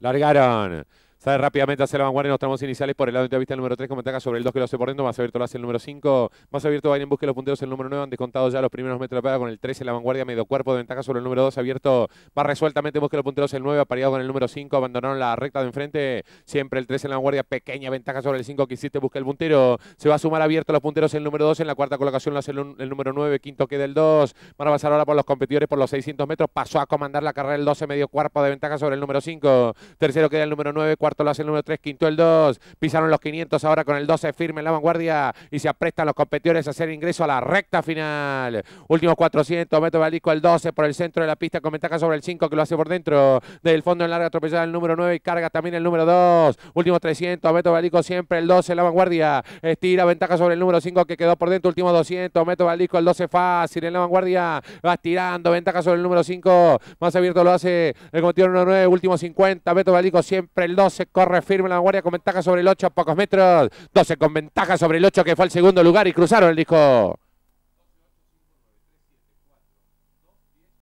Largaron. Sale rápidamente hacer la vanguardia en los tramos iniciales por el lado de vista el número 3 con ventaja sobre el 2 que lo hace por dentro. Más abierto lo hace el número 5. Más abierto va a ir en busca de los punteros el número 9. Han descontado ya los primeros metros de pega con el 3 en la vanguardia. Medio cuerpo de ventaja sobre el número 2. Abierto va resueltamente en busca de los punteros el 9. Apareado con el número 5. Abandonaron la recta de enfrente. Siempre el 3 en la vanguardia. Pequeña ventaja sobre el 5 que hiciste. Busca el puntero. Se va a sumar abierto los punteros el número 2. En la cuarta colocación lo hace el, número 9. Quinto queda el 2. Van a pasar ahora por los competidores por los 600 metros. Pasó a comandar la carrera el 12. Medio cuerpo de ventaja sobre el número 5. Tercero queda el número 9 lo hace el número 3, quinto el 2. Pisaron los 500 ahora con el 12 firme en la vanguardia y se aprestan los competidores a hacer ingreso a la recta final. último 400, Meto Balico el 12 por el centro de la pista con ventaja sobre el 5 que lo hace por dentro. Del fondo en larga atropellada el número 9 y carga también el número 2. último 300, Meto Balico siempre el 12 en la vanguardia. Estira ventaja sobre el número 5 que quedó por dentro. último 200, Meto Balico el 12 fácil en la vanguardia. Va tirando ventaja sobre el número 5. Más abierto lo hace el competidor 9, último 50, Meto Balico siempre el 12 corre firme la guardia con ventaja sobre el 8 a pocos metros. 12 con ventaja sobre el 8 que fue al segundo lugar y cruzaron el disco.